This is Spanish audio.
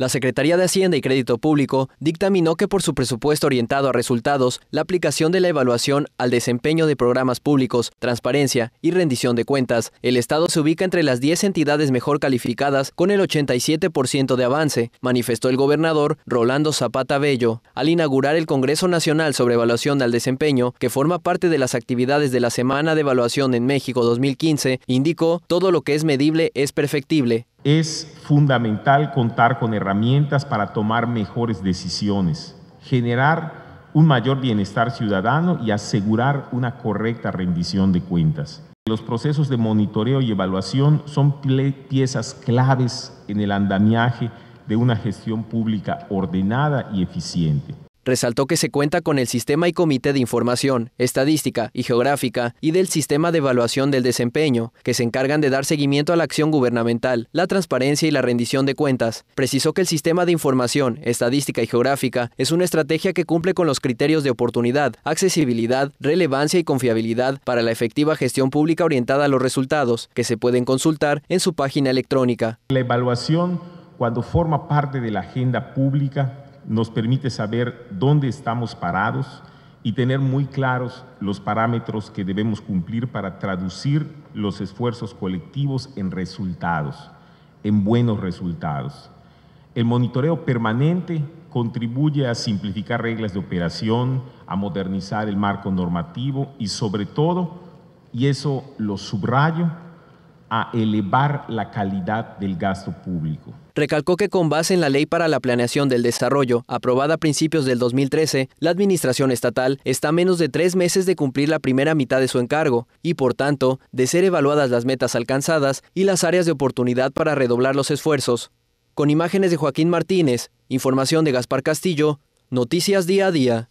La Secretaría de Hacienda y Crédito Público dictaminó que por su presupuesto orientado a resultados, la aplicación de la evaluación al desempeño de programas públicos, transparencia y rendición de cuentas, el Estado se ubica entre las 10 entidades mejor calificadas con el 87% de avance, manifestó el gobernador Rolando Zapata Bello al inaugurar el Congreso Nacional sobre Evaluación al Desempeño, que forma parte de las actividades de la Semana de Evaluación en México 2015, indicó, todo lo que es medible es perfectible, es fundamental contar con herramientas para tomar mejores decisiones, generar un mayor bienestar ciudadano y asegurar una correcta rendición de cuentas. Los procesos de monitoreo y evaluación son piezas claves en el andamiaje de una gestión pública ordenada y eficiente. Resaltó que se cuenta con el Sistema y Comité de Información, Estadística y Geográfica y del Sistema de Evaluación del Desempeño, que se encargan de dar seguimiento a la acción gubernamental, la transparencia y la rendición de cuentas. Precisó que el Sistema de Información, Estadística y Geográfica es una estrategia que cumple con los criterios de oportunidad, accesibilidad, relevancia y confiabilidad para la efectiva gestión pública orientada a los resultados, que se pueden consultar en su página electrónica. La evaluación, cuando forma parte de la agenda pública, nos permite saber dónde estamos parados y tener muy claros los parámetros que debemos cumplir para traducir los esfuerzos colectivos en resultados, en buenos resultados. El monitoreo permanente contribuye a simplificar reglas de operación, a modernizar el marco normativo y sobre todo, y eso lo subrayo, a elevar la calidad del gasto público. Recalcó que con base en la Ley para la Planeación del Desarrollo, aprobada a principios del 2013, la Administración Estatal está a menos de tres meses de cumplir la primera mitad de su encargo y, por tanto, de ser evaluadas las metas alcanzadas y las áreas de oportunidad para redoblar los esfuerzos. Con imágenes de Joaquín Martínez, información de Gaspar Castillo, Noticias Día a Día.